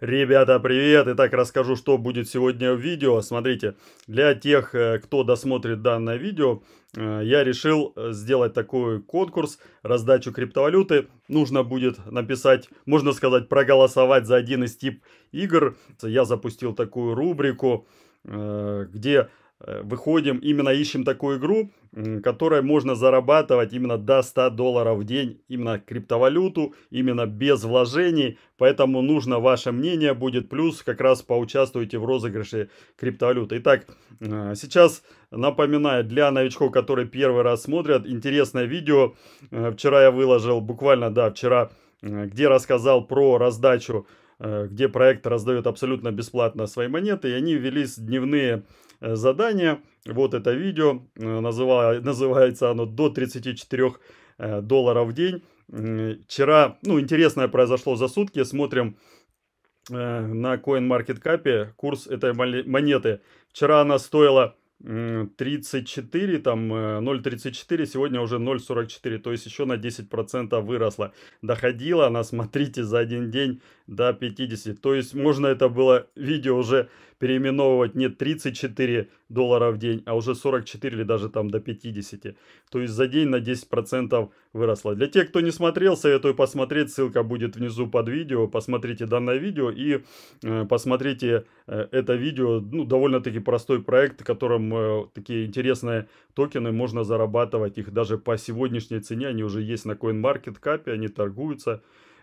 Ребята, привет! Итак, расскажу, что будет сегодня в видео. Смотрите, для тех, э, кто досмотрит данное видео, э, я решил э, сделать такой конкурс, раздачу криптовалюты. Нужно будет написать, можно сказать, проголосовать за один из тип игр. Я запустил такую рубрику, где Э, выходим, именно ищем такую игру, которой можно зарабатывать именно до 100 долларов в день, именно криптовалюту, именно без вложений. Поэтому нужно ваше мнение, будет плюс, как раз поучаствуйте в розыгрыше криптовалюты. Итак, э, сейчас напоминаю, для новичков, которые первый раз смотрят, интересное видео. Э, вчера я выложил, буквально, да, вчера, где рассказал про раздачу Э, где проект раздает абсолютно бесплатно свои монеты, и они велись дневные э, задания. Вот это видео, э, называется оно «До 34 долларов в день». Вчера, ну, интересное произошло за сутки, смотрим на CoinMarketCap курс этой монеты. Вчера она стоила 34, там 0,34, э, сегодня уже 0,44, то есть еще на 10% выросла. Доходила она, смотрите, за один день до 50. То есть можно это было видео уже переименовывать не 34 доллара в день, а уже 44 или даже там до 50. То есть за день на 10% выросла Для тех, кто не смотрел, советую посмотреть, ссылка будет внизу под видео. Посмотрите данное видео и э, посмотрите э, это видео. Ну, довольно-таки простой проект, которым такие интересные токены можно зарабатывать. Их даже по сегодняшней цене, они уже есть на CoinMarketCap, они торгуются.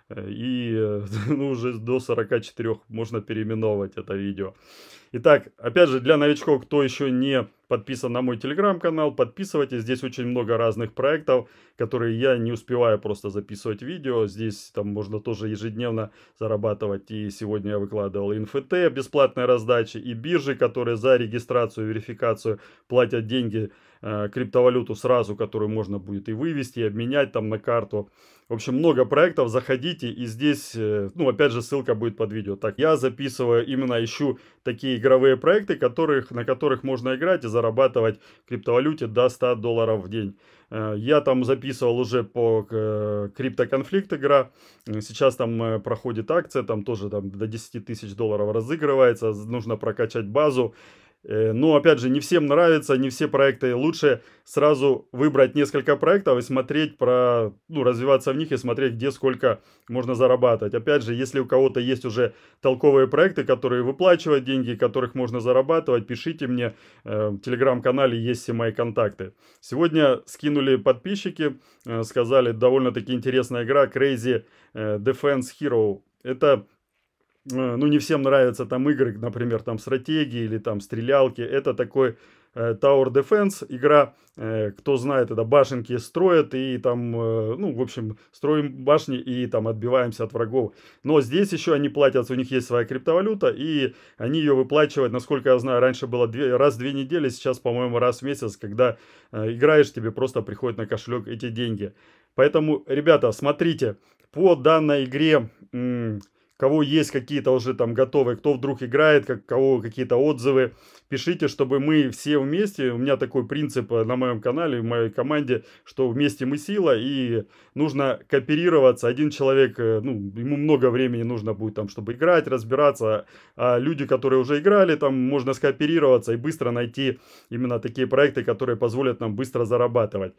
Э, и э, ну, уже до 44 можно переименовывать это видео. Итак, опять же, для новичков, кто еще не подписан на мой телеграм-канал, подписывайтесь. Здесь очень много разных проектов, которые я не успеваю просто записывать видео. Здесь там можно тоже ежедневно зарабатывать. И сегодня я выкладывал НФТ, бесплатные раздачи, и биржи, которые за регистрацию и верификацию платят деньги Э, криптовалюту сразу, которую можно будет и вывести, и обменять там на карту. В общем, много проектов, заходите, и здесь, э, ну, опять же, ссылка будет под видео. Так, я записываю, именно ищу такие игровые проекты, которых, на которых можно играть и зарабатывать в криптовалюте до 100 долларов в день. Э, я там записывал уже по криптоконфликт игра. Сейчас там проходит акция, там тоже там до 10 тысяч долларов разыгрывается. Нужно прокачать базу. Э, но, опять же, не всем нравится, не все проекты лучше сразу выбрать несколько проектов и смотреть про, ну, развиваться в них и смотреть, где сколько можно зарабатывать. Опять же, если у кого-то есть уже толковые проекты, которые выплачивают деньги, которых можно зарабатывать, пишите мне, э, в телеграм-канале есть все мои контакты. Сегодня скинули подписчики, э, сказали, довольно-таки интересная игра Crazy Defense Hero. Это Э, ну, не всем нравятся там игры, например, там стратегии или там стрелялки. Это такой э, Tower Defense игра, э, кто знает, это башенки строят и там, э, ну, в общем, строим башни и там отбиваемся от врагов. Но здесь еще они платят, у них есть своя криптовалюта и они ее выплачивают, насколько я знаю, раньше было две, раз в две недели, сейчас, по-моему, раз в месяц, когда э, играешь, тебе просто приходят на кошелек эти деньги. Поэтому, ребята, смотрите, по данной игре... М- кого есть какие-то уже там готовые, кто вдруг играет, как, кого какие-то отзывы, пишите, чтобы мы все вместе, у меня такой принцип э, на моем канале, в моей команде, что вместе мы сила, и нужно кооперироваться, один человек, э, ну, ему много времени нужно будет там, чтобы играть, разбираться, а люди, которые уже играли, там можно скооперироваться и быстро найти именно такие проекты, которые позволят нам быстро зарабатывать.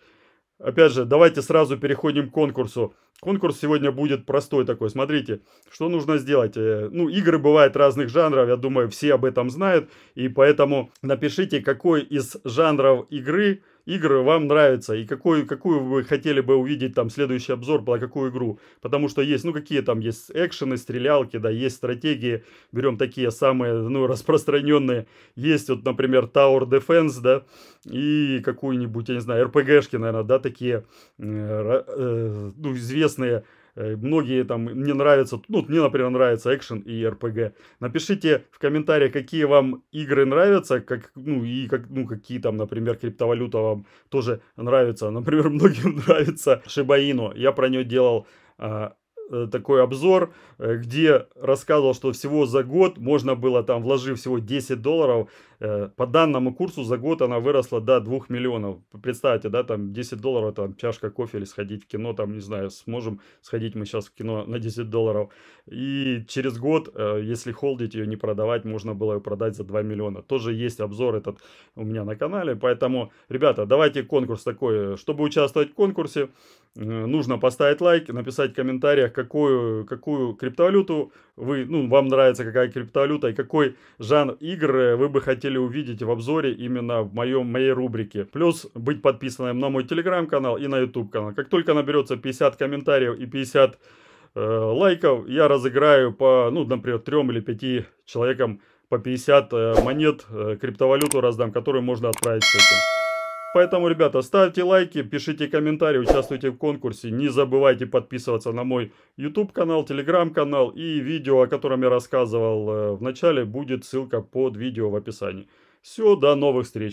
Опять же, давайте сразу переходим к конкурсу. Конкурс сегодня будет простой такой. Смотрите, что нужно сделать. Э, ну, игры бывают разных жанров, я думаю, все об этом знают. И поэтому напишите, какой из жанров игры игры вам нравятся и какую какую вы хотели бы увидеть там следующий обзор про какую игру. Потому что есть, ну какие там есть экшены, стрелялки, да, есть стратегии, берем такие самые, ну, распространенные. Есть вот, например, Tower Defense, да, и какую-нибудь, я не знаю, РПГшки, наверное, да, такие, э, э, ну, известные Э, многие там, мне нравятся, ну, мне, например, нравится экшен и РПГ. Напишите в комментариях, какие вам игры нравятся, как, ну, и как, ну, какие там, например, криптовалюта вам тоже нравится. Например, многим нравится Шибаину. Я про нее делал а, Э, такой обзор, э, где рассказывал, что всего за год можно было там, вложив всего 10 долларов, э, по данному курсу за год она выросла до 2 миллионов. Представьте, да, там 10 долларов, там чашка кофе или сходить в кино, там, не знаю, сможем сходить мы сейчас в кино на 10 долларов. И через год, если холдить ее, не продавать, можно было ее продать за 2 миллиона. Тоже есть обзор этот у меня на канале, поэтому, ребята, давайте конкурс такой, чтобы участвовать в конкурсе, Э, нужно поставить лайк, написать в комментариях, какую, какую криптовалюту вы, ну, вам нравится, какая криптовалюта и какой жанр игр э, вы бы хотели увидеть в обзоре именно в моем, моей рубрике. Плюс быть подписанным на мой телеграм-канал и на YouTube канал. Как только наберется 50 комментариев и 50 э, лайков, я разыграю по, ну, например, 3 или 5 человекам по 50 э, монет, э, криптовалюту раздам, которую можно отправить с этим. Поэтому, ребята, ставьте лайки, пишите комментарии, участвуйте в конкурсе. Не забывайте подписываться на мой YouTube-канал, Telegram-канал и видео, о котором я рассказывал э, в начале, будет ссылка под видео в описании. Все, до новых встреч!